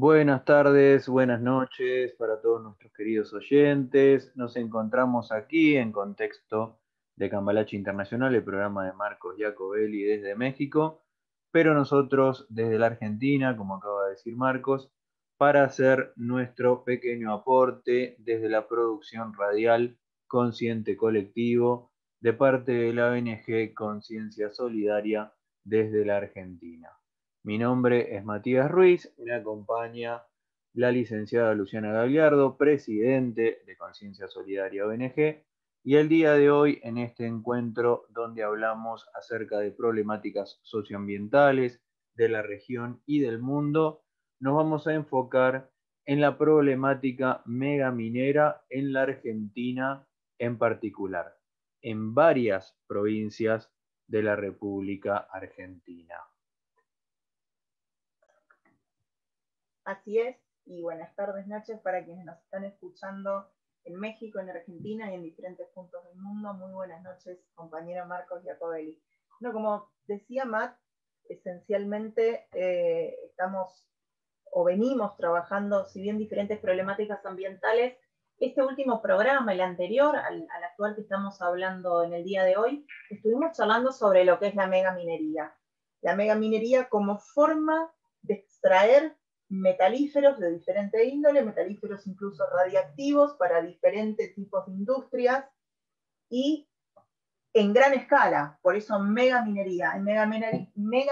Buenas tardes, buenas noches para todos nuestros queridos oyentes. Nos encontramos aquí en contexto de Cambalache Internacional, el programa de Marcos Jacobelli desde México, pero nosotros desde la Argentina, como acaba de decir Marcos, para hacer nuestro pequeño aporte desde la producción radial Consciente Colectivo de parte de la ONG Conciencia Solidaria desde la Argentina. Mi nombre es Matías Ruiz, me acompaña la licenciada Luciana Gagliardo, presidente de Conciencia Solidaria ONG, y el día de hoy en este encuentro donde hablamos acerca de problemáticas socioambientales de la región y del mundo, nos vamos a enfocar en la problemática megaminera en la Argentina en particular, en varias provincias de la República Argentina. Así es, y buenas tardes, noches para quienes nos están escuchando en México, en Argentina y en diferentes puntos del mundo. Muy buenas noches, compañero Marcos Giacobelli. como decía Matt, esencialmente eh, estamos o venimos trabajando, si bien diferentes problemáticas ambientales, este último programa, el anterior al, actual que estamos hablando en el día de hoy, estuvimos charlando sobre lo que es la megaminería. La megaminería como forma de extraer metalíferos de diferente índole, metalíferos incluso radiactivos para diferentes tipos de industrias y en gran escala, por eso mega minería, mega,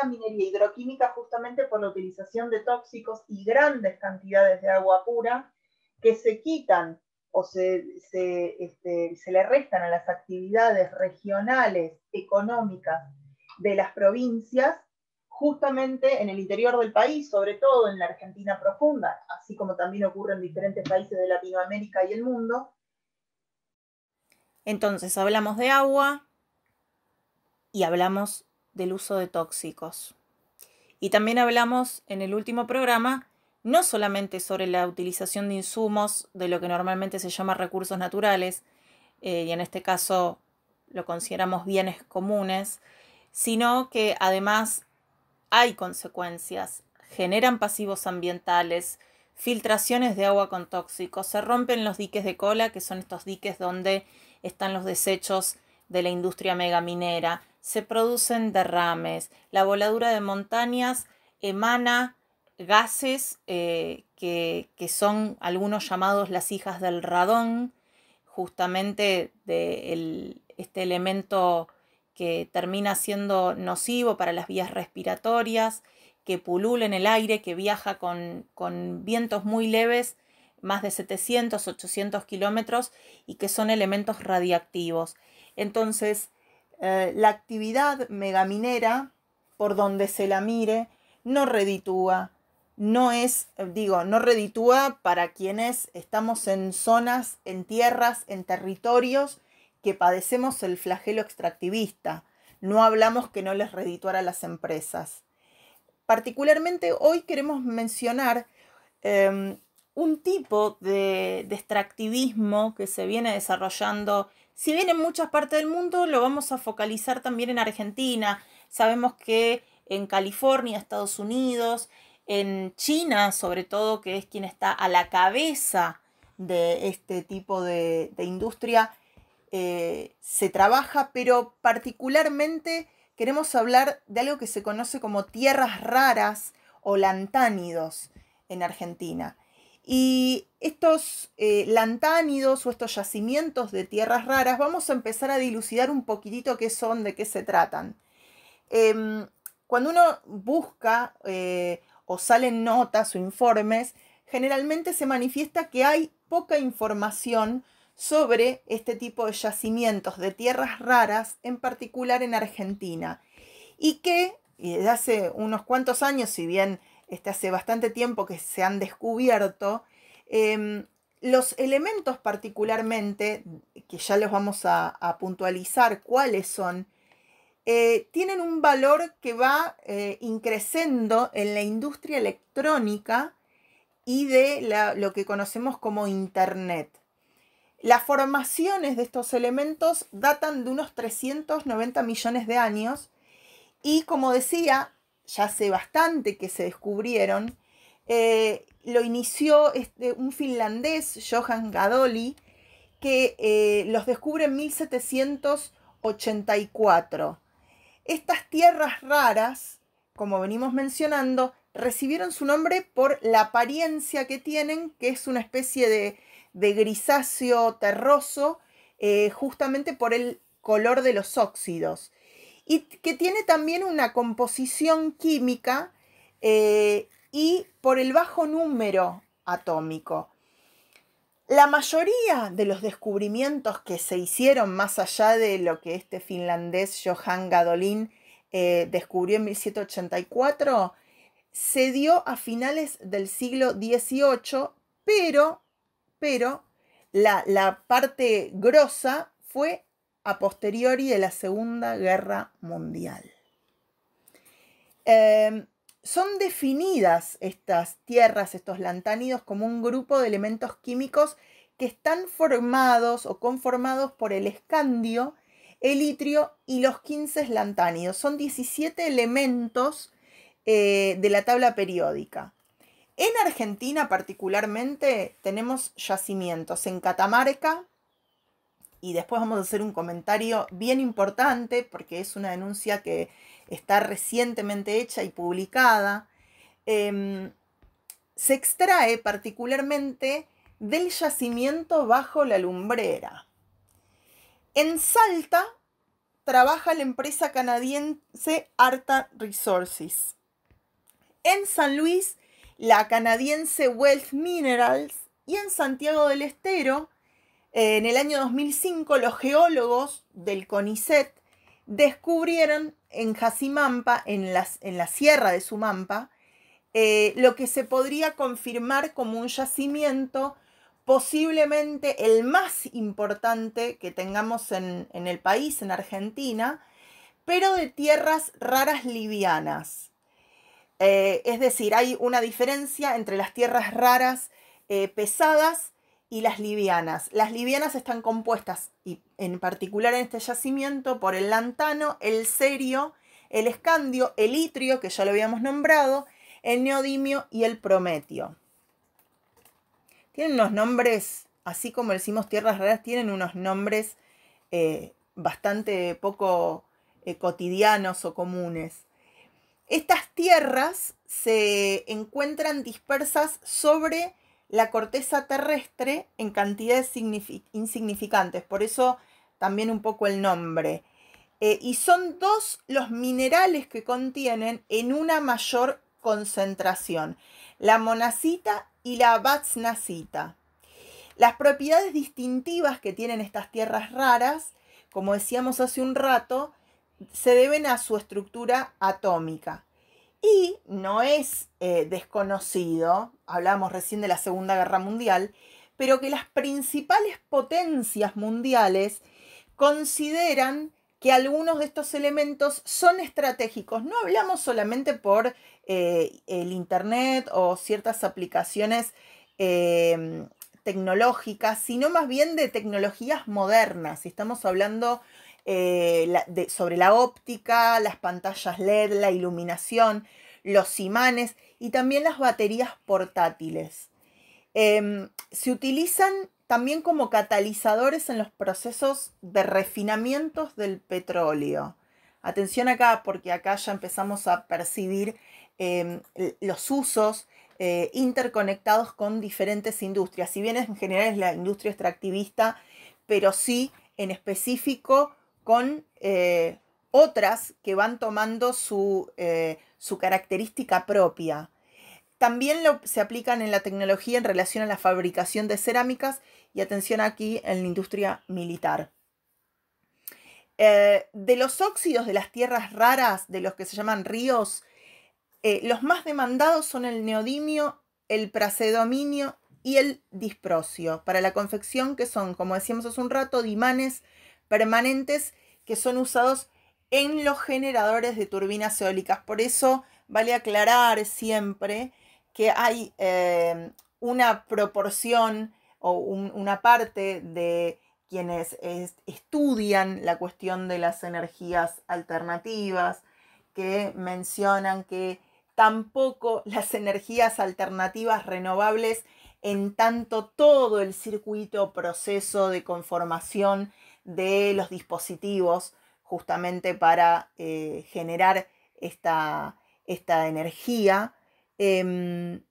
minería hidroquímica justamente por la utilización de tóxicos y grandes cantidades de agua pura que se quitan o se, se este, le restan a las actividades regionales, económicas de las provincias justamente en el interior del país, sobre todo en la Argentina profunda, así como también ocurre en diferentes países de Latinoamérica y el mundo. Entonces, hablamos de agua y hablamos del uso de tóxicos. Y también hablamos en el último programa no solamente sobre la utilización de insumos de lo que normalmente se llama recursos naturales, eh, y en este caso lo consideramos bienes comunes, sino que además hay consecuencias, generan pasivos ambientales, filtraciones de agua con tóxicos, se rompen los diques de cola, que son estos diques donde están los desechos de la industria megaminera, se producen derrames, la voladura de montañas emana gases eh, que, son algunos llamados las hijas del radón, justamente de este elemento que termina siendo nocivo para las vías respiratorias, que pulula en el aire, que viaja con, vientos muy leves, más de 700, 800 kilómetros, y que son elementos radiactivos. Entonces, eh, la actividad megaminera, por donde se la mire, no reditúa, no es, digo, no reditúa para quienes estamos en zonas, en tierras, en territorios que padecemos el flagelo extractivista. No hablamos que no les redituara a las empresas. Particularmente hoy queremos mencionar em, un tipo de, extractivismo que se viene desarrollando. Si bien en muchas partes del mundo, lo vamos a focalizar también en Argentina. Sabemos que en California, Estados Unidos, en China, sobre todo, que es quien está a la cabeza de este tipo de, de industria, eh, se trabaja, pero particularmente queremos hablar de algo que se conoce como tierras raras o lantánidos en Argentina. Y estos eh, lantánidos o estos yacimientos de tierras raras, vamos a empezar a dilucidar un poquitito qué son, de qué se tratan. Em, cuando uno busca eh, o salen notas o informes, generalmente se manifiesta que hay poca información sobre este tipo de yacimientos de tierras raras, en particular en Argentina, y que desde hace unos cuantos años, si bien este, hace bastante tiempo que se han descubierto, em, los elementos particularmente, que ya los vamos a, puntualizar cuáles son, eh, tienen un valor que va eh, increciendo en la industria electrónica y de lo que conocemos como Internet. Las formaciones de estos elementos datan de unos 390 millones de años y como decía, ya hace bastante que se descubrieron, eh, lo inició este, un finlandés, Johan Gadoli, que eh, los descubre en 1784. Estas tierras raras, como venimos mencionando, recibieron su nombre por la apariencia que tienen, que es una especie de de grisáceo terroso, eh, justamente por el color de los óxidos. Y que tiene también una composición química eh, y por el bajo número atómico. La mayoría de los descubrimientos que se hicieron más allá de lo que este finlandés Johan Gadolin eh, descubrió en 1784 se dio a finales del siglo XVIII, pero pero la, parte grosa fue a posteriori de la Segunda Guerra Mundial. Em, son definidas estas tierras, estos lantánidos, como un grupo de elementos químicos que están formados o conformados por el escandio, el itrio y los 15 lantánidos. Son 17 elementos eh, de la tabla periódica. En Argentina particularmente tenemos yacimientos en Catamarca y después vamos a hacer un comentario bien importante porque es una denuncia que está recientemente hecha y publicada. Em, se extrae particularmente del yacimiento bajo la lumbrera. En Salta trabaja la empresa canadiense Arta Resources. En San Luis la canadiense Wealth Minerals y en Santiago del Estero, en el año 2005, los geólogos del CONICET descubrieron en Jacimampa, en, en la sierra de Sumampa, eh, lo que se podría confirmar como un yacimiento posiblemente el más importante que tengamos en el país, en Argentina, pero de tierras raras livianas. Eh, es decir, hay una diferencia entre las tierras raras eh, pesadas y las livianas. Las livianas están compuestas, y en particular en este yacimiento, por el lantano, el serio, el escandio, el itrio, que ya lo habíamos nombrado, el neodimio y el prometio. Tienen unos nombres, así como decimos tierras raras, tienen unos nombres eh, bastante poco cotidianos o comunes. Estas tierras se encuentran dispersas sobre la corteza terrestre en cantidades insignificantes, por eso también un poco el nombre. Eh, y son dos los minerales que contienen en una mayor concentración, la monacita y la batsnacita. Las propiedades distintivas que tienen estas tierras raras, como decíamos hace un rato, se deben a su estructura atómica. Y no es eh, desconocido, hablamos recién de la Segunda Guerra Mundial, pero que las principales potencias mundiales consideran que algunos de estos elementos son estratégicos. No hablamos solamente por eh, el Internet o ciertas aplicaciones em, tecnológicas, sino más bien de tecnologías modernas. Estamos hablando eh, sobre la óptica, las pantallas LED, la iluminación, los imanes y también las baterías portátiles. Em, se utilizan también como catalizadores en los procesos de refinamientos del petróleo. Atención acá, porque acá ya empezamos a percibir em, los usos eh, interconectados con diferentes industrias. Si bien en general es la industria extractivista, pero sí en específico con eh, otras que van tomando su, eh, característica propia. También se aplican en la tecnología en relación a la fabricación de cerámicas y atención aquí en la industria militar. Eh, de los óxidos de las tierras raras, de los que se llaman ríos, los más demandados son el neodimio, el pracedominio y el disprosio para la confección, que son, como decíamos hace un rato, dimanes imanes, permanentes que son usados en los generadores de turbinas eólicas. Por eso vale aclarar siempre que hay eh, una proporción o una parte de quienes estudian la cuestión de las energías alternativas, que mencionan que tampoco las energías alternativas renovables en tanto todo el circuito proceso de conformación de los dispositivos justamente para eh, generar esta, energía, em,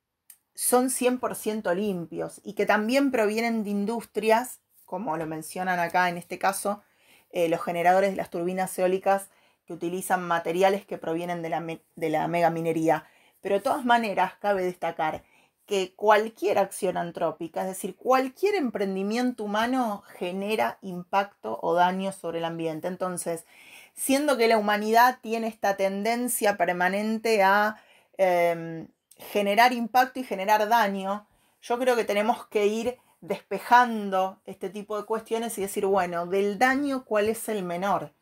son 100% limpios y que también provienen de industrias, como lo mencionan acá en este caso, eh, los generadores de las turbinas eólicas que utilizan materiales que provienen de la, de la megaminería. Pero de todas maneras, cabe destacar que cualquier acción antrópica, es decir, cualquier emprendimiento humano genera impacto o daño sobre el ambiente. Entonces, siendo que la humanidad tiene esta tendencia permanente a em, generar impacto y generar daño, yo creo que tenemos que ir despejando este tipo de cuestiones y decir, bueno, del daño, ¿cuál es el menor?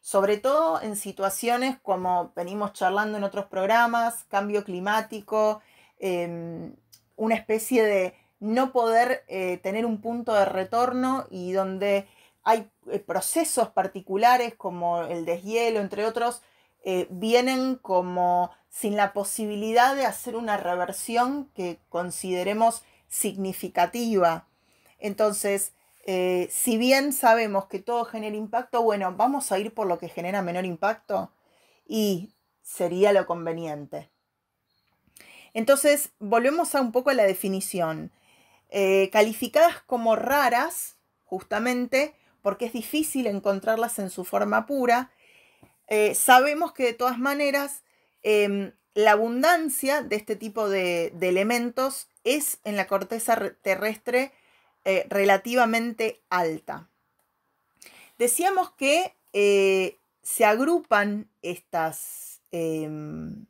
Sobre todo en situaciones como venimos charlando en otros programas, cambio climático, Em, una especie de no poder eh, tener un punto de retorno y donde hay eh, procesos particulares como el deshielo, entre otros, eh, vienen como sin la posibilidad de hacer una reversión que consideremos significativa. Entonces, si bien sabemos que todo genera impacto, bueno, vamos a ir por lo que genera menor impacto y sería lo conveniente. Entonces, volvemos a un poco a la definición. Eh, calificadas como raras, justamente porque es difícil encontrarlas en su forma pura, eh, sabemos que de todas maneras em, la abundancia de este tipo de, elementos es en la corteza terrestre eh, relativamente alta. Decíamos que se agrupan estas em,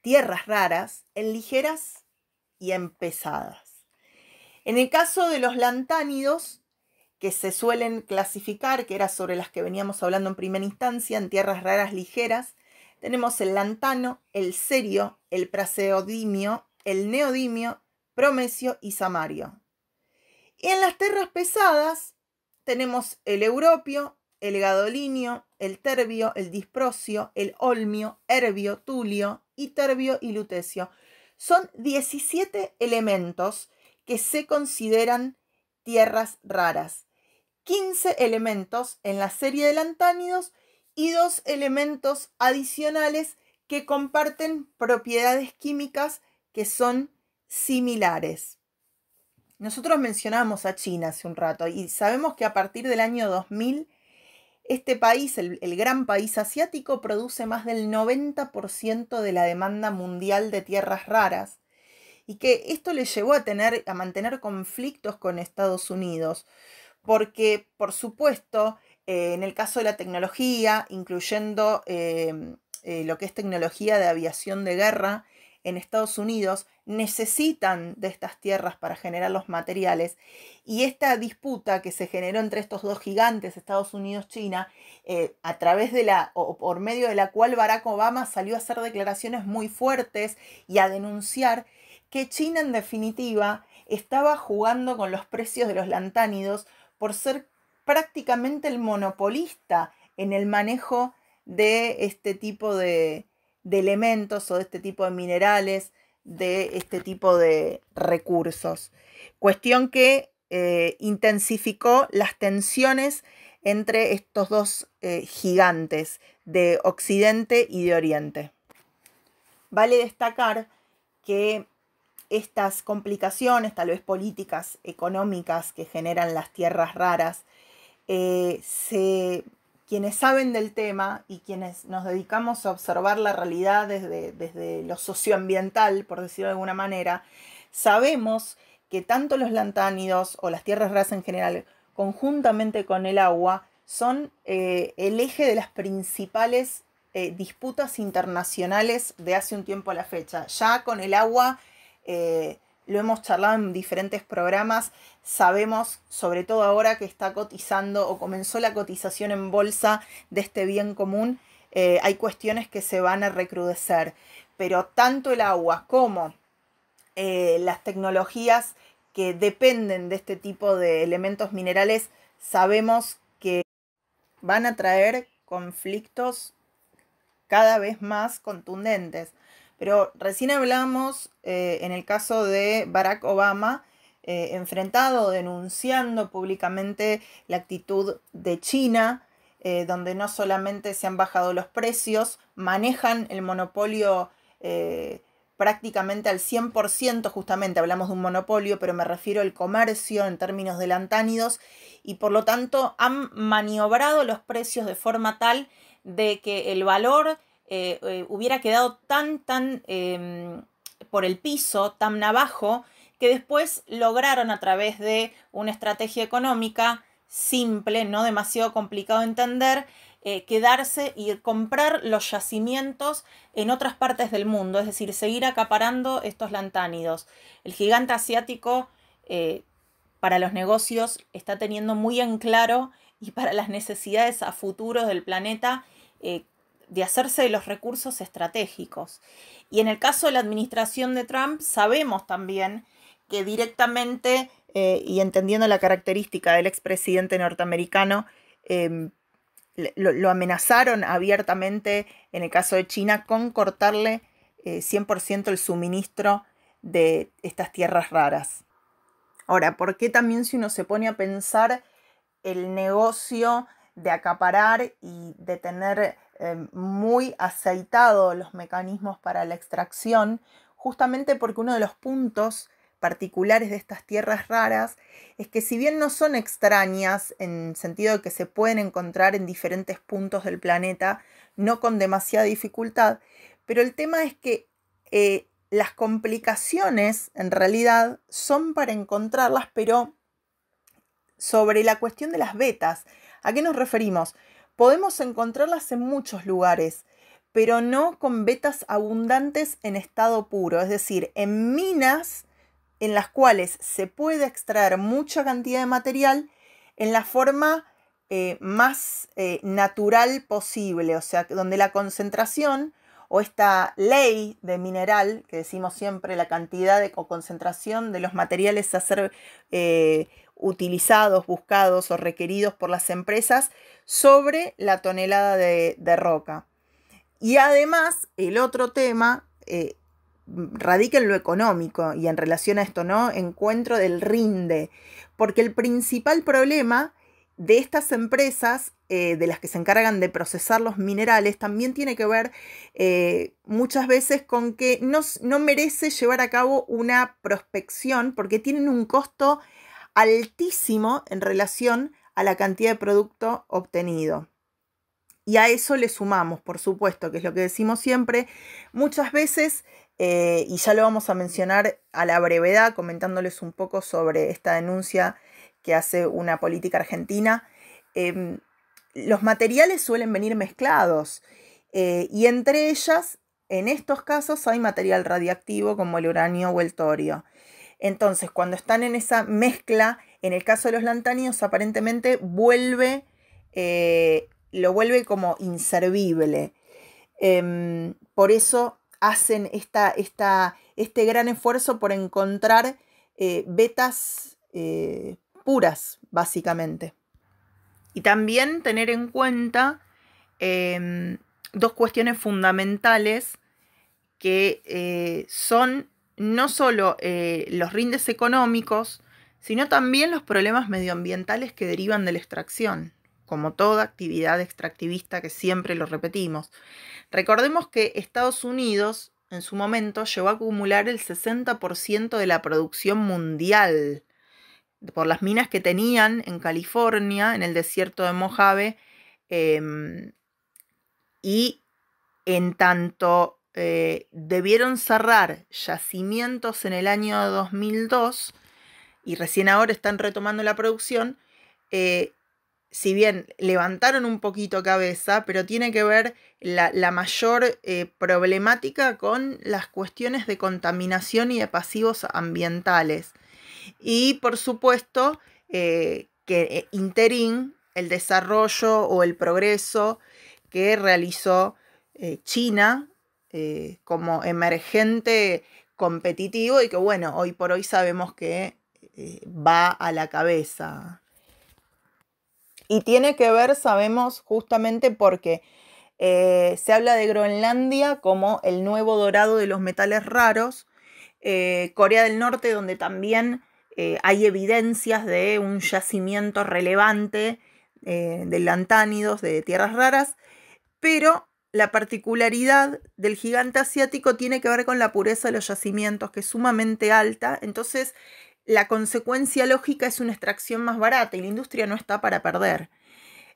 tierras raras en ligeras y en pesadas. En el caso de los lantánidos, que se suelen clasificar, que era sobre las que veníamos hablando en primera instancia, en tierras raras ligeras, tenemos el lantano, el serio, el praseodimio, el neodimio, promesio y samario. Y en las tierras pesadas tenemos el europio, el gadolinio, el terbio, el disprosio, el olmio, herbio, tulio, y terbio y Lutecio. Son 17 elementos que se consideran tierras raras. 15 elementos en la serie de lantánidos y dos elementos adicionales que comparten propiedades químicas que son similares. Nosotros mencionamos a China hace un rato y sabemos que a partir del año 2000 este país, el, gran país asiático, produce más del 90% de la demanda mundial de tierras raras y que esto le llevó a, tener, a mantener conflictos con Estados Unidos, porque por supuesto, eh, en el caso de la tecnología, incluyendo eh, eh, lo que es tecnología de aviación de guerra, en Estados Unidos necesitan de estas tierras para generar los materiales y esta disputa que se generó entre estos dos gigantes, Estados Unidos-China, eh, a través de la, o por medio de la cual Barack Obama salió a hacer declaraciones muy fuertes y a denunciar que China en definitiva estaba jugando con los precios de los lantánidos por ser prácticamente el monopolista en el manejo de este tipo de, de elementos o de este tipo de minerales, de este tipo de recursos. Cuestión que eh, intensificó las tensiones entre estos dos eh, gigantes de Occidente y de Oriente. Vale destacar que estas complicaciones, tal vez políticas, económicas, que generan las tierras raras, eh, se quienes saben del tema y quienes nos dedicamos a observar la realidad desde, desde lo socioambiental, por decirlo de alguna manera, sabemos que tanto los lantánidos o las tierras raras en general, conjuntamente con el agua, son eh, el eje de las principales eh, disputas internacionales de hace un tiempo a la fecha. Ya con el agua eh, lo hemos charlado en diferentes programas, sabemos, sobre todo ahora que está cotizando o comenzó la cotización en bolsa de este bien común, eh, hay cuestiones que se van a recrudecer, pero tanto el agua como eh, las tecnologías que dependen de este tipo de elementos minerales, sabemos que van a traer conflictos cada vez más contundentes. Pero recién hablamos eh, en el caso de Barack Obama, eh, enfrentado, denunciando públicamente la actitud de China, eh, donde no solamente se han bajado los precios, manejan el monopolio prácticamente al 100%, justamente hablamos de un monopolio, pero me refiero al comercio en términos de lantánidos, y por lo tanto han maniobrado los precios de forma tal de que el valor eh, eh, hubiera quedado tan, tan em, por el piso, tan abajo, que después lograron a través de una estrategia económica simple, no demasiado complicado de entender, eh, quedarse y comprar los yacimientos en otras partes del mundo, es decir, seguir acaparando estos lantánidos. El gigante asiático para los negocios está teniendo muy en claro y para las necesidades a futuro del planeta de hacerse de los recursos estratégicos. Y en el caso de la administración de Trump, sabemos también que directamente, eh, y entendiendo la característica del expresidente norteamericano, em, lo, amenazaron abiertamente, en el caso de China, con cortarle 100% eh, el suministro de estas tierras raras. Ahora, ¿por qué también si uno se pone a pensar el negocio de acaparar y de tener eh, muy aceitado los mecanismos para la extracción, justamente porque uno de los puntos particulares de estas tierras raras es que si bien no son extrañas en sentido de que se pueden encontrar en diferentes puntos del planeta, no con demasiada dificultad, pero el tema es que eh, las complicaciones en realidad son para encontrarlas, pero sobre la cuestión de las vetas, ¿A qué nos referimos? Podemos encontrarlas en muchos lugares, pero no con vetas abundantes en estado puro, es decir, en minas en las cuales se puede extraer mucha cantidad de material en la forma eh, más eh, natural posible, o sea, donde la concentración o esta ley de mineral, que decimos siempre la cantidad de, o concentración de los materiales a ser utilizados, buscados o requeridos por las empresas sobre la tonelada de, roca. Y además, el otro tema eh, radica en lo económico y en relación a esto, ¿no? Encuentro del rinde, porque el principal problema de estas empresas, eh, de las que se encargan de procesar los minerales, también tiene que ver eh, muchas veces con que no merece llevar a cabo una prospección porque tienen un costo altísimo en relación a la cantidad de producto obtenido. Y a eso le sumamos, por supuesto, que es lo que decimos siempre, muchas veces, eh, y ya lo vamos a mencionar a la brevedad, comentándoles un poco sobre esta denuncia que hace una política argentina, em, los materiales suelen venir mezclados eh, y entre ellas, en estos casos, hay material radiactivo como el uranio o el torio. Entonces, cuando están en esa mezcla, en el caso de los lantánidos, aparentemente vuelve, eh, lo vuelve como inservible. Em, por eso hacen esta, este gran esfuerzo por encontrar vetas eh, eh, puras, básicamente. Y también tener en cuenta em, dos cuestiones fundamentales que son no solo eh, los rindes económicos, sino también los problemas medioambientales que derivan de la extracción, como toda actividad extractivista que siempre lo repetimos. Recordemos que Estados Unidos en su momento llegó a acumular el 60% de la producción mundial por las minas que tenían en California, en el desierto de Mojave, em, y en tanto eh, debieron cerrar yacimientos en el año 2002 y recién ahora están retomando la producción, eh, si bien levantaron un poquito cabeza, pero tiene que ver la, mayor eh, problemática con las cuestiones de contaminación y de pasivos ambientales. Y por supuesto que interín el desarrollo o el progreso que realizó China eh, como emergente competitivo y que bueno, hoy por hoy sabemos que eh, va a la cabeza. Y tiene que ver, sabemos, justamente porque eh, se habla de Groenlandia como el nuevo dorado de los metales raros, Corea del Norte donde también hay evidencias de un yacimiento relevante de lantánidos, de tierras raras, pero la particularidad del gigante asiático tiene que ver con la pureza de los yacimientos, que es sumamente alta. Entonces, la consecuencia lógica es una extracción más barata y la industria no está para perder.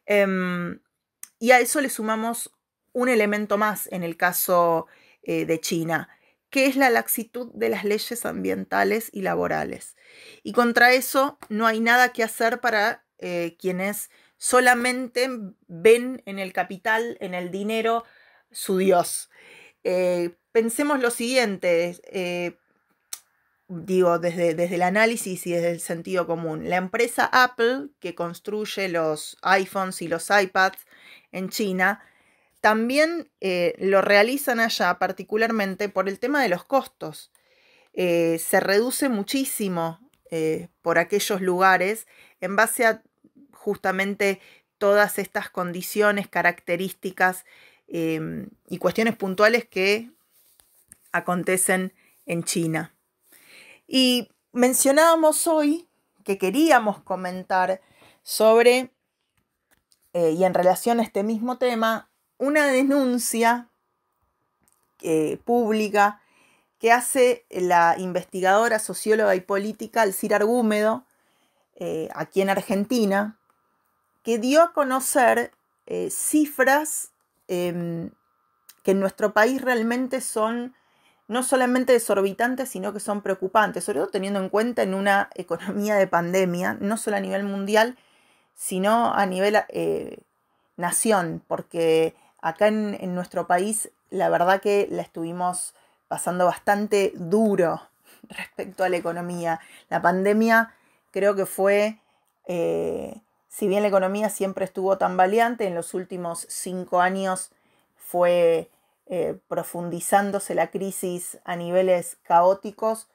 Em, y a eso le sumamos un elemento más en el caso eh, de China, que es la laxitud de las leyes ambientales y laborales. Y contra eso no hay nada que hacer para eh, quienes solamente ven en el capital, en el dinero, su Dios. Eh, pensemos lo siguiente, eh, digo, desde, desde el análisis y desde el sentido común. La empresa Apple, que construye los iPhones y los iPads en China, también eh, lo realizan allá particularmente por el tema de los costos. se reduce muchísimo por aquellos lugares en base a justamente todas estas condiciones, características em, y cuestiones puntuales que acontecen en China. Y mencionábamos hoy que queríamos comentar sobre, eh, y en relación a este mismo tema, una denuncia eh, pública que hace la investigadora, socióloga y política Alcir Argúmedo, eh, aquí en Argentina, que dio a conocer eh, cifras em, que en nuestro país realmente son no solamente desorbitantes, sino que son preocupantes, sobre todo teniendo en cuenta en una economía de pandemia, no solo a nivel mundial, sino a nivel eh, nación, porque acá en, nuestro país la verdad que la estuvimos pasando bastante duro respecto a la economía. La pandemia creo que fue eh, si bien la economía siempre estuvo tan valiente, en los últimos cinco años fue eh, profundizándose la crisis a niveles caóticos,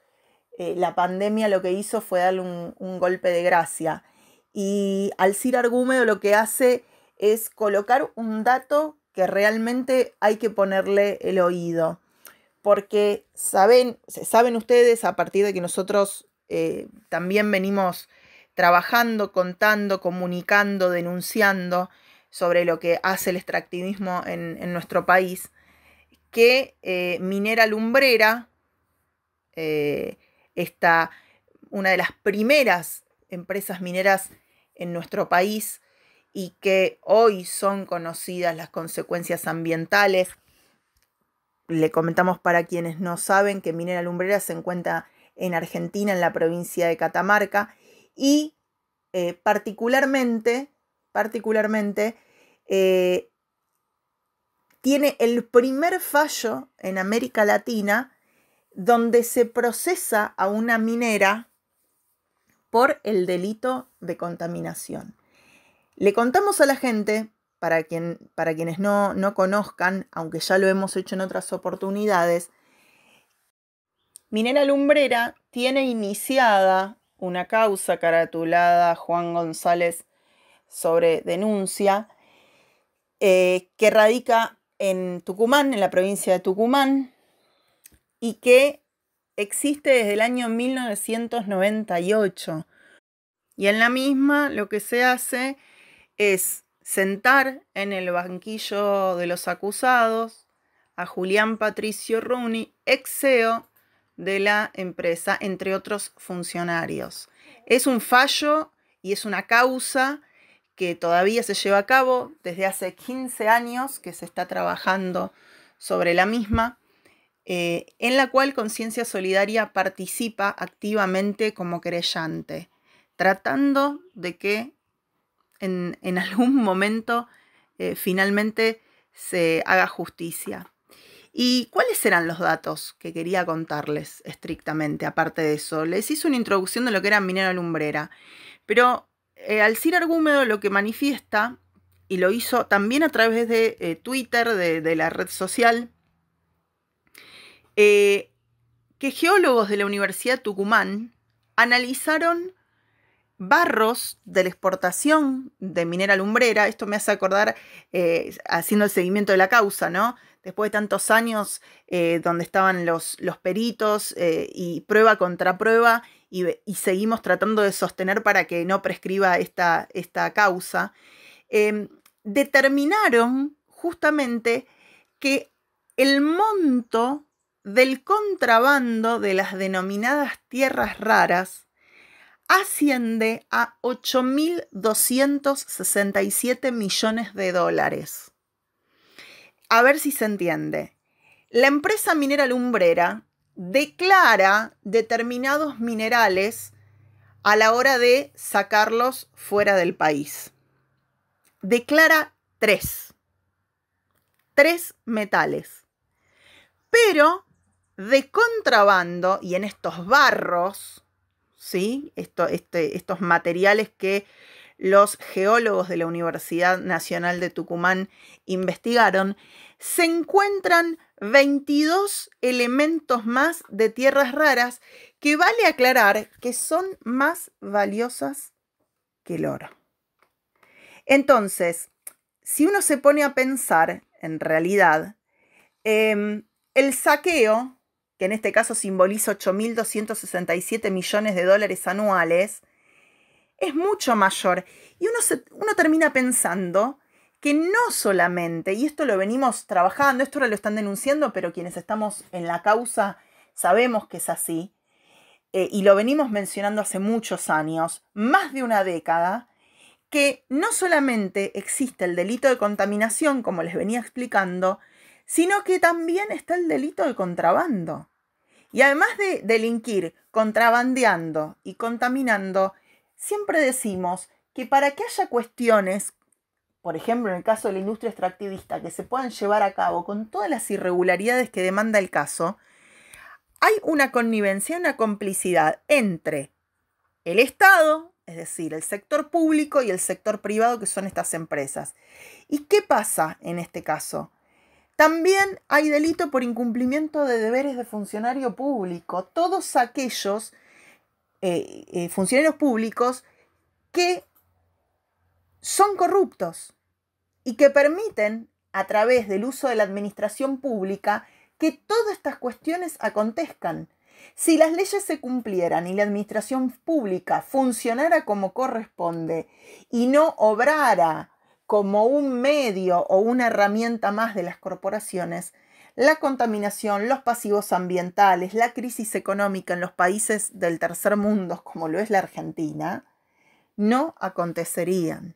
eh, la pandemia lo que hizo fue darle un, golpe de gracia. Y Alcir Argúmedo lo que hace es colocar un dato que realmente hay que ponerle el oído. Porque saben, saben ustedes, a partir de que nosotros eh, también venimos trabajando, contando, comunicando, denunciando sobre lo que hace el extractivismo en, nuestro país, que eh, Minera Lumbrera, eh, está una de las primeras empresas mineras en nuestro país y que hoy son conocidas las consecuencias ambientales. Le comentamos para quienes no saben que Minera Lumbrera se encuentra en Argentina, en la provincia de Catamarca, y eh, particularmente, particularmente eh, tiene el primer fallo en América Latina donde se procesa a una minera por el delito de contaminación. Le contamos a la gente, para, para quienes no, no conozcan, aunque ya lo hemos hecho en otras oportunidades, Minera Lumbrera tiene iniciada una causa caratulada Juan González sobre denuncia, eh, que radica en Tucumán, en la provincia de Tucumán, y que existe desde el año 1998. Y en la misma lo que se hace es sentar en el banquillo de los acusados a Julián Patricio Rooney, ex de la empresa, entre otros funcionarios. Es un fallo y es una causa que todavía se lleva a cabo desde hace 15 años que se está trabajando sobre la misma, eh, en la cual Conciencia Solidaria participa activamente como querellante, tratando de que en, algún momento eh, finalmente se haga justicia. ¿Y cuáles eran los datos que quería contarles estrictamente, aparte de eso? Les hice una introducción de lo que era minera lumbrera, pero eh, Alcir Argúmedo lo que manifiesta, y lo hizo también a través de eh, Twitter, de, la red social, eh, que geólogos de la Universidad Tucumán analizaron barros de la exportación de minera lumbrera, esto me hace acordar, haciendo el seguimiento de la causa, ¿no? después de tantos años eh, donde estaban los, peritos eh, y prueba contra prueba y, seguimos tratando de sostener para que no prescriba esta, causa, em, determinaron justamente que el monto del contrabando de las denominadas tierras raras asciende a 8.267 millones de dólares a ver si se entiende. La empresa minera lumbrera declara determinados minerales a la hora de sacarlos fuera del país. Declara tres. Tres metales. Pero de contrabando y en estos barros, ¿sí? Este, estos materiales que los geólogos de la Universidad Nacional de Tucumán investigaron, se encuentran 22 elementos más de tierras raras que vale aclarar que son más valiosas que el oro. Entonces, si uno se pone a pensar, en realidad, em, el saqueo, que en este caso simboliza 8.267 millones de dólares anuales, es mucho mayor. Y uno, uno termina pensando que no solamente, y esto lo venimos trabajando, esto ahora lo están denunciando, pero quienes estamos en la causa sabemos que es así, eh, y lo venimos mencionando hace muchos años, más de una década, que no solamente existe el delito de contaminación, como les venía explicando, sino que también está el delito de contrabando. Y además de delinquir contrabandeando y contaminando, siempre decimos que para que haya cuestiones, por ejemplo en el caso de la industria extractivista, que se puedan llevar a cabo con todas las irregularidades que demanda el caso, hay una connivencia, una complicidad entre el Estado, es decir, el sector público y el sector privado que son estas empresas. ¿Y qué pasa en este caso? También hay delito por incumplimiento de deberes de funcionario público. Todos aquellos eh, eh, funcionarios públicos que son corruptos y que permiten, a través del uso de la administración pública, que todas estas cuestiones acontezcan. Si las leyes se cumplieran y la administración pública funcionara como corresponde y no obrara como un medio o una herramienta más de las corporaciones, la contaminación, los pasivos ambientales, la crisis económica en los países del tercer mundo, como lo es la Argentina, no acontecerían.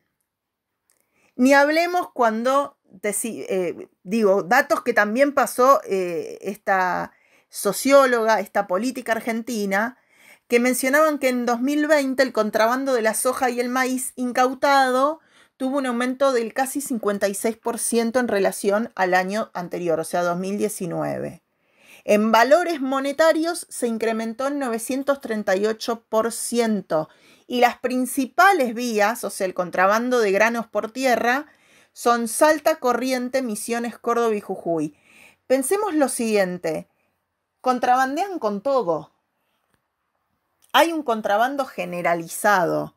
Ni hablemos cuando, eh, digo, datos que también pasó eh, esta socióloga, esta política argentina, que mencionaban que en 2020 el contrabando de la soja y el maíz incautado tuvo un aumento del casi 56% en relación al año anterior, o sea, 2019. En valores monetarios se incrementó en 938% y las principales vías, o sea, el contrabando de granos por tierra, son Salta, Corriente, Misiones, Córdoba y Jujuy. Pensemos lo siguiente, contrabandean con todo. Hay un contrabando generalizado.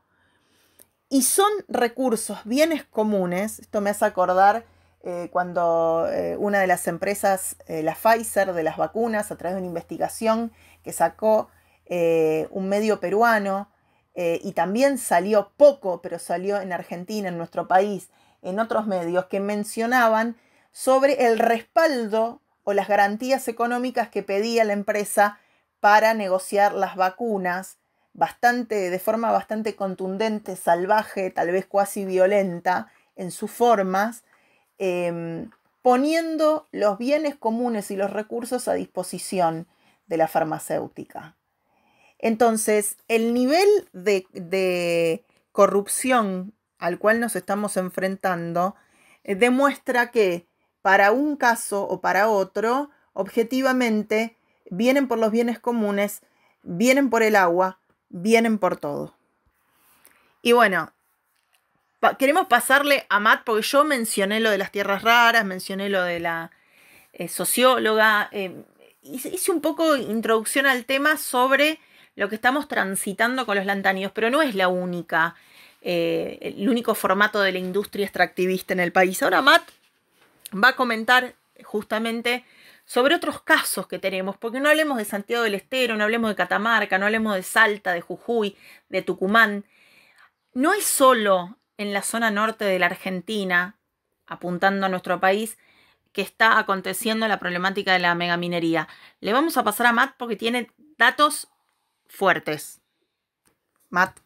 Y son recursos, bienes comunes, esto me hace acordar eh, cuando eh, una de las empresas, eh, la Pfizer, de las vacunas, a través de una investigación que sacó un medio peruano, y también salió poco, pero salió en Argentina, en nuestro país, en otros medios, que mencionaban sobre el respaldo o las garantías económicas que pedía la empresa para negociar las vacunas bastante, de forma bastante contundente, salvaje, tal vez cuasi violenta en sus formas, em, poniendo los bienes comunes y los recursos a disposición de la farmacéutica. Entonces, el nivel de, corrupción al cual nos estamos enfrentando eh, demuestra que para un caso o para otro, objetivamente, vienen por los bienes comunes, vienen por el agua, vienen por todo. Y bueno, queremos pasarle a Matt porque yo mencioné lo de las tierras raras, mencioné lo de la eh, socióloga, eh, hice un poco introducción al tema sobre lo que estamos transitando con los lantánidos, pero no es la única, eh, el único formato de la industria extractivista en el país. Ahora Matt va a comentar justamente sobre otros casos que tenemos, porque no hablemos de Santiago del Estero, no hablemos de Catamarca, no hablemos de Salta, de Jujuy, de Tucumán. No es solo en la zona norte de la Argentina, apuntando a nuestro país, que está aconteciendo la problemática de la megaminería. Le vamos a pasar a Matt porque tiene datos fuertes. Matt.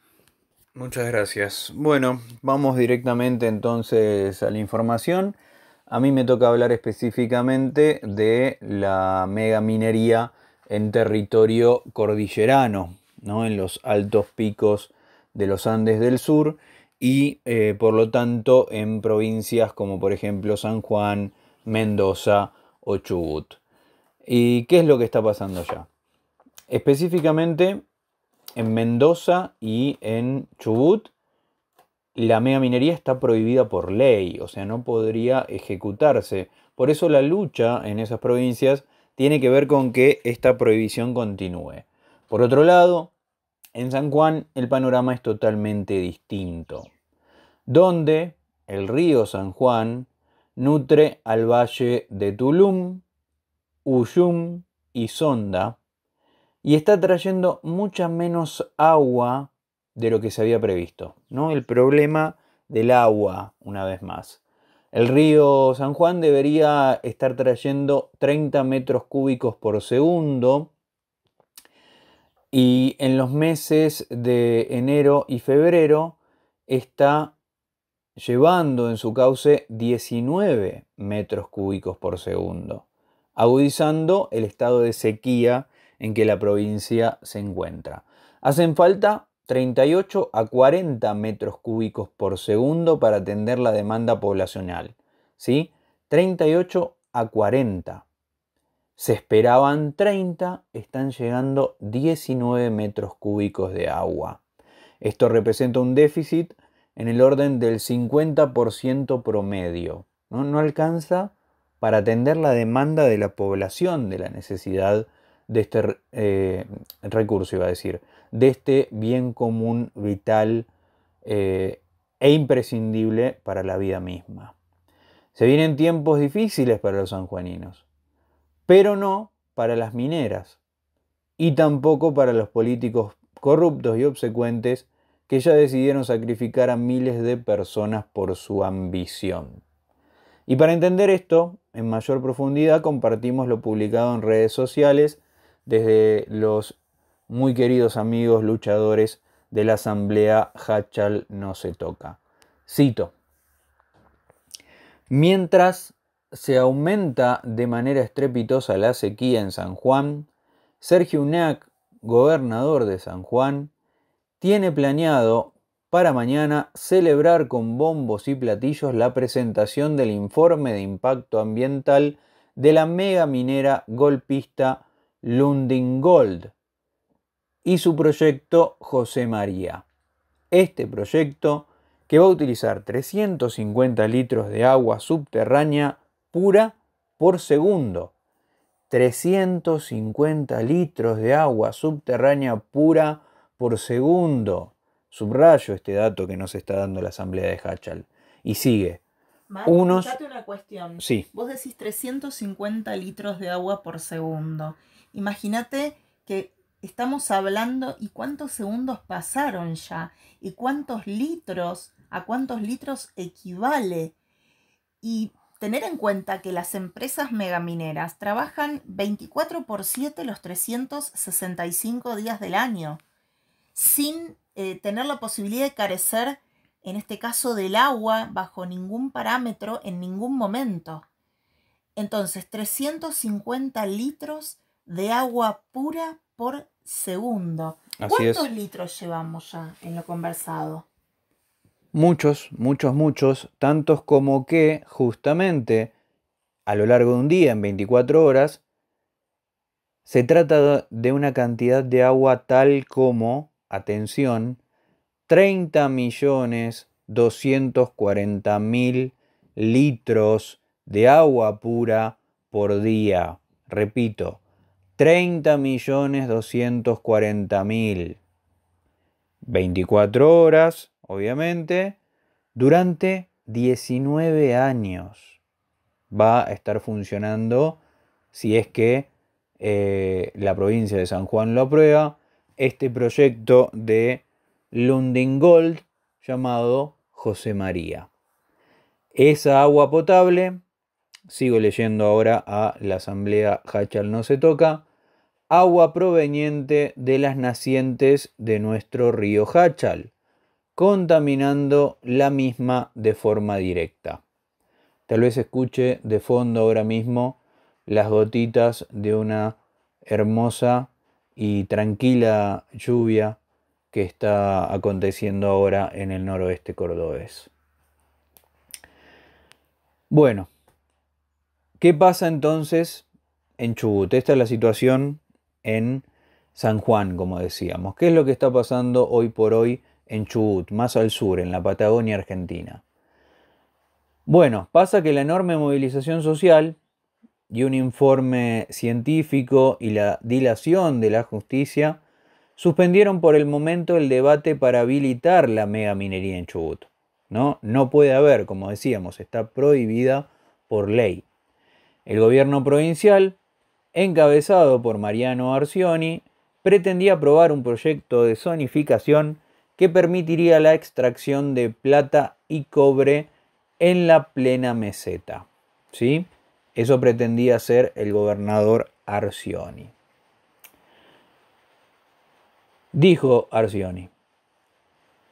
Muchas gracias. Bueno, vamos directamente entonces a la información. A mí me toca hablar específicamente de la mega minería en territorio cordillerano, ¿no? en los altos picos de los Andes del Sur y eh, por lo tanto en provincias como por ejemplo San Juan, Mendoza o Chubut. ¿Y qué es lo que está pasando ya? Específicamente en Mendoza y en Chubut la minería está prohibida por ley, o sea, no podría ejecutarse. Por eso la lucha en esas provincias tiene que ver con que esta prohibición continúe. Por otro lado, en San Juan el panorama es totalmente distinto, donde el río San Juan nutre al valle de Tulum, Uyum y Sonda, y está trayendo mucha menos agua de lo que se había previsto. ¿no? El problema del agua, una vez más. El río San Juan debería estar trayendo 30 metros cúbicos por segundo y en los meses de enero y febrero está llevando en su cauce 19 metros cúbicos por segundo, agudizando el estado de sequía en que la provincia se encuentra. Hacen falta 38 a 40 metros cúbicos por segundo para atender la demanda poblacional. ¿sí? 38 a 40. Se esperaban 30, están llegando 19 metros cúbicos de agua. Esto representa un déficit en el orden del 50% promedio. ¿no? alcanza para atender la demanda de la población de la necesidad de este eh, recurso, iba a decir, de este bien común vital eh, e imprescindible para la vida misma. Se vienen tiempos difíciles para los sanjuaninos, pero no para las mineras y tampoco para los políticos corruptos y obsecuentes que ya decidieron sacrificar a miles de personas por su ambición. Y para entender esto en mayor profundidad compartimos lo publicado en redes sociales desde los muy queridos amigos luchadores de la Asamblea Hachal no se toca. Cito. Mientras se aumenta de manera estrepitosa la sequía en San Juan, Sergio Unac, gobernador de San Juan, tiene planeado para mañana celebrar con bombos y platillos la presentación del informe de impacto ambiental de la mega minera golpista Lundin Gold, y su proyecto José María. Este proyecto, que va a utilizar 350 litros de agua subterránea pura por segundo. 350 litros de agua subterránea pura por segundo. Subrayo este dato que nos está dando la Asamblea de Hachal. Y sigue. Mar, unos... una cuestión. Sí. Vos decís 350 litros de agua por segundo. Imagínate que Estamos hablando y cuántos segundos pasaron ya y cuántos litros, a cuántos litros equivale. Y tener en cuenta que las empresas megamineras trabajan 24 por 7 los 365 días del año, sin eh, tener la posibilidad de carecer, en este caso, del agua bajo ningún parámetro en ningún momento. Entonces, 350 litros de agua pura por segundo. ¿Cuántos litros llevamos ya en lo conversado? Muchos, muchos, muchos, tantos como que justamente a lo largo de un día, en 24 horas, se trata de una cantidad de agua tal como, atención, 30.240.000 millones mil litros de agua pura por día. Repito, 30.240.000, millones mil. 24 horas, obviamente, durante 19 años va a estar funcionando si es que eh, la provincia de San Juan lo aprueba, este proyecto de Gold llamado José María. Esa agua potable, sigo leyendo ahora a la Asamblea Hachal no se toca, agua proveniente de las nacientes de nuestro río Hachal, contaminando la misma de forma directa. Tal vez escuche de fondo ahora mismo las gotitas de una hermosa y tranquila lluvia que está aconteciendo ahora en el noroeste cordobés. Bueno, ¿qué pasa entonces en Chubut? Esta es la situación en San Juan, como decíamos. ¿Qué es lo que está pasando hoy por hoy en Chubut, más al sur, en la Patagonia Argentina? Bueno, pasa que la enorme movilización social y un informe científico y la dilación de la justicia suspendieron por el momento el debate para habilitar la mega minería en Chubut. ¿no? no puede haber, como decíamos, está prohibida por ley. El gobierno provincial encabezado por Mariano Arcioni, pretendía aprobar un proyecto de zonificación que permitiría la extracción de plata y cobre en la plena meseta. ¿sí? Eso pretendía hacer el gobernador Arcioni. Dijo Arcioni,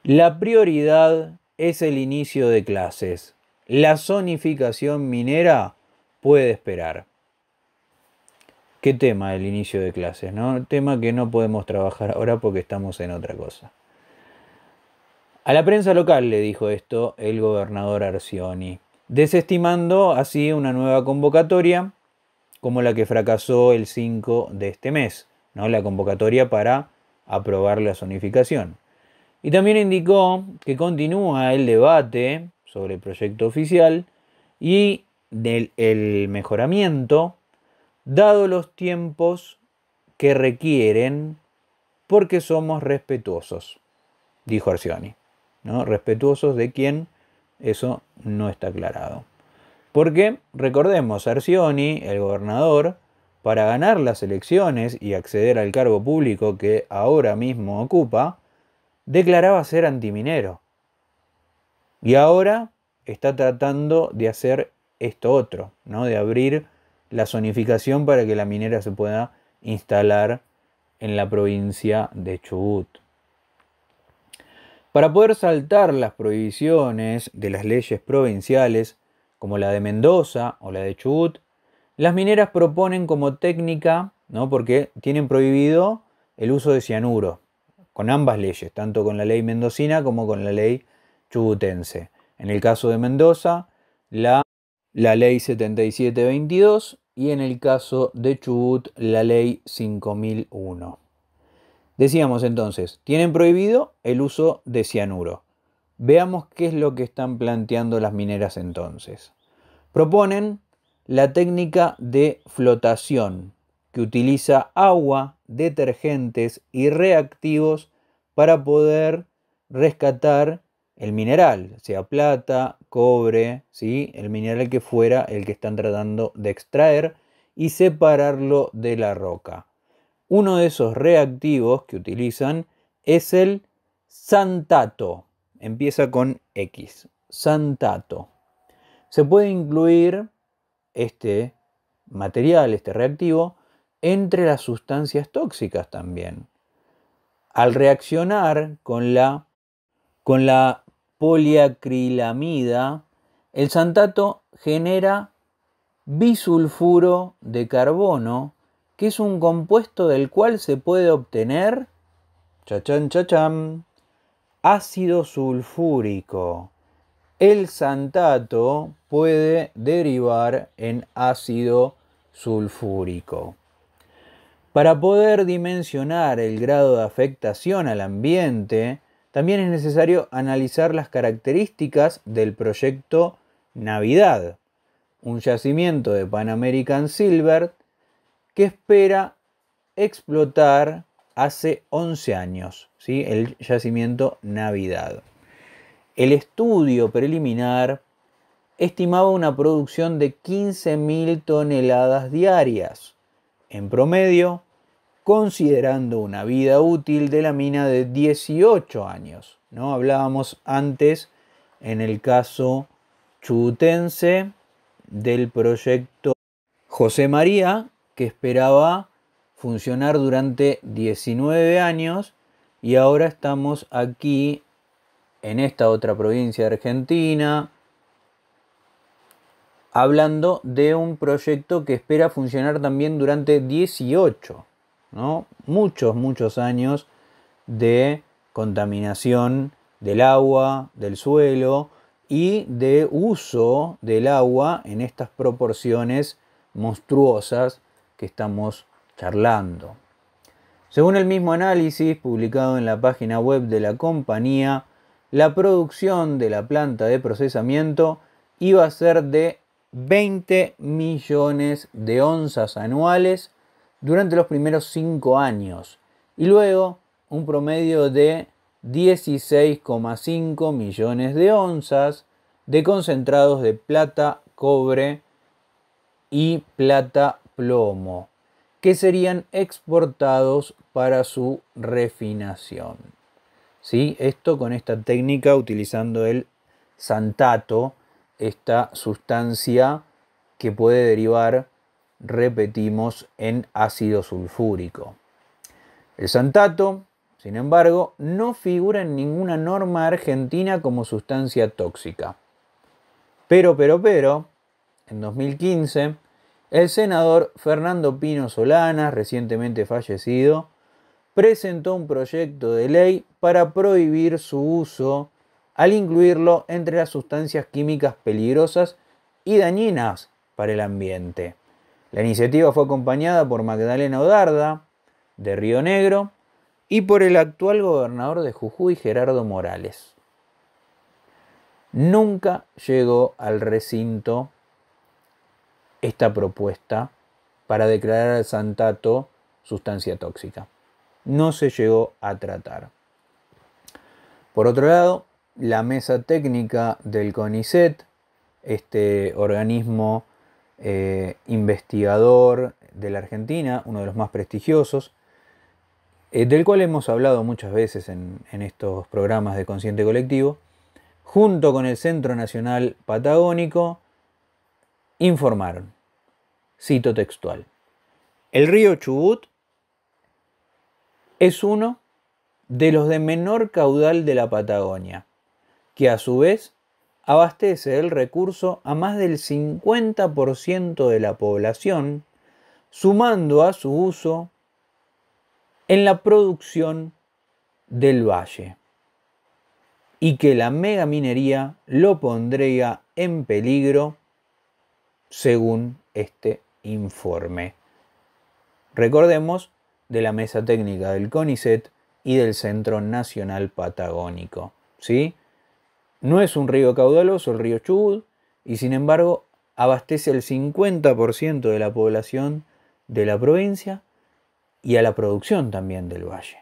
la prioridad es el inicio de clases. La zonificación minera puede esperar qué tema el inicio de clases, ¿no? Tema que no podemos trabajar ahora porque estamos en otra cosa. A la prensa local le dijo esto el gobernador Arcioni, desestimando así una nueva convocatoria como la que fracasó el 5 de este mes, ¿no? La convocatoria para aprobar la zonificación. Y también indicó que continúa el debate sobre el proyecto oficial y del el mejoramiento dado los tiempos que requieren, porque somos respetuosos, dijo Arcioni. ¿no? Respetuosos de quién, eso no está aclarado. Porque, recordemos, Arcioni, el gobernador, para ganar las elecciones y acceder al cargo público que ahora mismo ocupa, declaraba ser antiminero. Y ahora está tratando de hacer esto otro, ¿no? de abrir la zonificación para que la minera se pueda instalar en la provincia de Chubut. Para poder saltar las prohibiciones de las leyes provinciales, como la de Mendoza o la de Chubut, las mineras proponen como técnica, ¿no? porque tienen prohibido el uso de cianuro, con ambas leyes, tanto con la ley mendocina como con la ley chubutense. En el caso de Mendoza, la, la ley 7722 y en el caso de Chubut la ley 5001. Decíamos entonces, tienen prohibido el uso de cianuro. Veamos qué es lo que están planteando las mineras entonces. Proponen la técnica de flotación que utiliza agua, detergentes y reactivos para poder rescatar el mineral, sea plata, cobre, ¿sí? el mineral que fuera el que están tratando de extraer y separarlo de la roca. Uno de esos reactivos que utilizan es el santato. Empieza con X. Santato. Se puede incluir este material, este reactivo, entre las sustancias tóxicas también. Al reaccionar con la con la poliacrilamida, el santato genera bisulfuro de carbono, que es un compuesto del cual se puede obtener chachan ácido sulfúrico. El santato puede derivar en ácido sulfúrico. Para poder dimensionar el grado de afectación al ambiente, también es necesario analizar las características del proyecto Navidad, un yacimiento de Pan American Silver que espera explotar hace 11 años, ¿sí? el yacimiento Navidad. El estudio preliminar estimaba una producción de 15.000 toneladas diarias, en promedio considerando una vida útil de la mina de 18 años. ¿no? Hablábamos antes en el caso chutense del proyecto José María, que esperaba funcionar durante 19 años y ahora estamos aquí en esta otra provincia de argentina hablando de un proyecto que espera funcionar también durante 18 Muchos, muchos años de contaminación del agua, del suelo y de uso del agua en estas proporciones monstruosas que estamos charlando. Según el mismo análisis publicado en la página web de la compañía, la producción de la planta de procesamiento iba a ser de 20 millones de onzas anuales durante los primeros 5 años y luego un promedio de 16,5 millones de onzas de concentrados de plata, cobre y plata plomo, que serían exportados para su refinación. ¿Sí? Esto con esta técnica utilizando el santato, esta sustancia que puede derivar repetimos, en ácido sulfúrico. El santato, sin embargo, no figura en ninguna norma argentina como sustancia tóxica. Pero, pero, pero, en 2015, el senador Fernando Pino Solanas, recientemente fallecido, presentó un proyecto de ley para prohibir su uso al incluirlo entre las sustancias químicas peligrosas y dañinas para el ambiente. La iniciativa fue acompañada por Magdalena Odarda, de Río Negro, y por el actual gobernador de Jujuy, Gerardo Morales. Nunca llegó al recinto esta propuesta para declarar al santato sustancia tóxica. No se llegó a tratar. Por otro lado, la mesa técnica del CONICET, este organismo eh, investigador de la Argentina, uno de los más prestigiosos, eh, del cual hemos hablado muchas veces en, en estos programas de Consciente Colectivo, junto con el Centro Nacional Patagónico, informaron, cito textual, el río Chubut es uno de los de menor caudal de la Patagonia, que a su vez abastece el recurso a más del 50% de la población, sumando a su uso en la producción del valle y que la megaminería lo pondría en peligro según este informe. Recordemos de la mesa técnica del CONICET y del Centro Nacional Patagónico, ¿sí? No es un río caudaloso el río Chubut y sin embargo abastece el 50% de la población de la provincia y a la producción también del valle.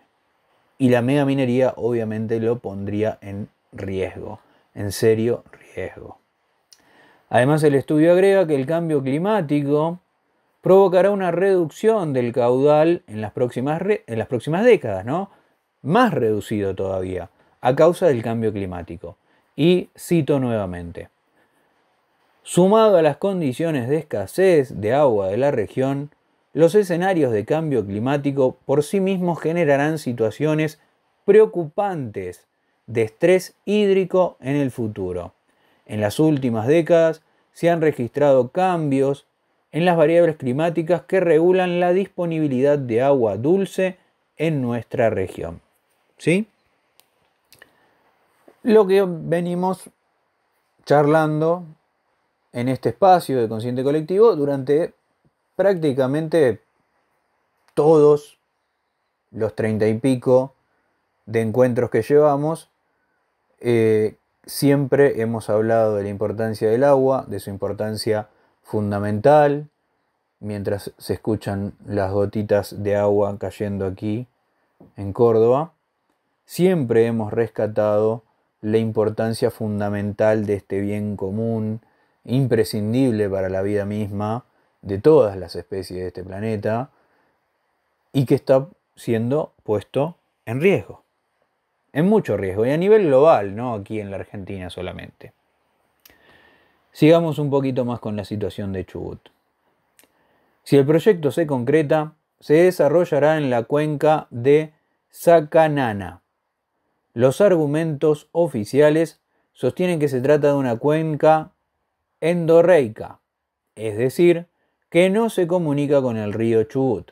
Y la megaminería obviamente lo pondría en riesgo, en serio riesgo. Además el estudio agrega que el cambio climático provocará una reducción del caudal en las próximas, en las próximas décadas, ¿no? Más reducido todavía, a causa del cambio climático. Y cito nuevamente, sumado a las condiciones de escasez de agua de la región, los escenarios de cambio climático por sí mismos generarán situaciones preocupantes de estrés hídrico en el futuro. En las últimas décadas se han registrado cambios en las variables climáticas que regulan la disponibilidad de agua dulce en nuestra región. ¿Sí? Lo que venimos charlando en este espacio de consciente colectivo durante prácticamente todos los treinta y pico de encuentros que llevamos, eh, siempre hemos hablado de la importancia del agua, de su importancia fundamental, mientras se escuchan las gotitas de agua cayendo aquí en Córdoba. Siempre hemos rescatado la importancia fundamental de este bien común, imprescindible para la vida misma de todas las especies de este planeta, y que está siendo puesto en riesgo, en mucho riesgo, y a nivel global, no aquí en la Argentina solamente. Sigamos un poquito más con la situación de Chubut. Si el proyecto se concreta, se desarrollará en la cuenca de Sacanana, los argumentos oficiales sostienen que se trata de una cuenca endorreica, es decir, que no se comunica con el río Chubut.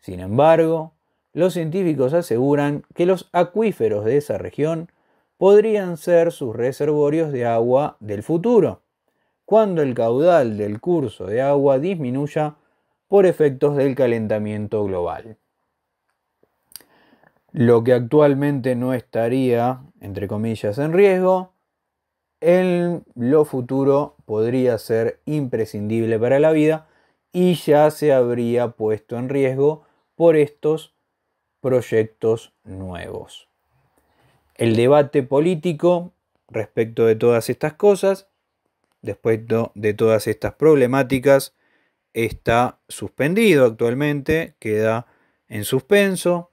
Sin embargo, los científicos aseguran que los acuíferos de esa región podrían ser sus reservorios de agua del futuro, cuando el caudal del curso de agua disminuya por efectos del calentamiento global lo que actualmente no estaría, entre comillas, en riesgo, en lo futuro podría ser imprescindible para la vida y ya se habría puesto en riesgo por estos proyectos nuevos. El debate político respecto de todas estas cosas, después de todas estas problemáticas, está suspendido actualmente, queda en suspenso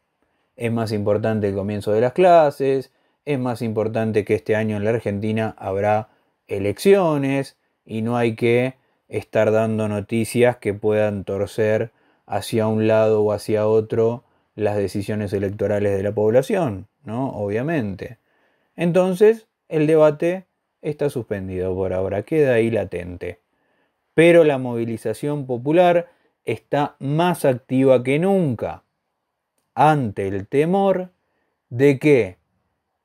es más importante el comienzo de las clases, es más importante que este año en la Argentina habrá elecciones y no hay que estar dando noticias que puedan torcer hacia un lado o hacia otro las decisiones electorales de la población, ¿no? Obviamente. Entonces, el debate está suspendido por ahora, queda ahí latente. Pero la movilización popular está más activa que nunca ante el temor de que,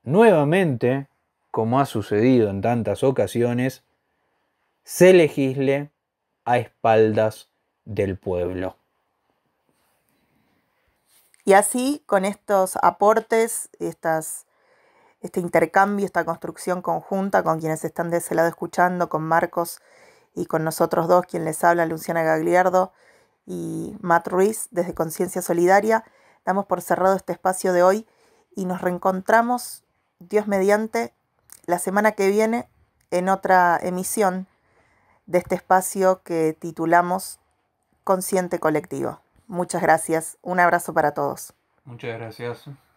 nuevamente, como ha sucedido en tantas ocasiones, se legisle a espaldas del pueblo. Y así, con estos aportes, este intercambio, esta construcción conjunta con quienes están de ese lado escuchando, con Marcos y con nosotros dos, quien les habla, Luciana Gagliardo y Matt Ruiz, desde Conciencia Solidaria, Damos por cerrado este espacio de hoy y nos reencontramos, Dios mediante, la semana que viene en otra emisión de este espacio que titulamos Consciente Colectivo. Muchas gracias. Un abrazo para todos. Muchas gracias.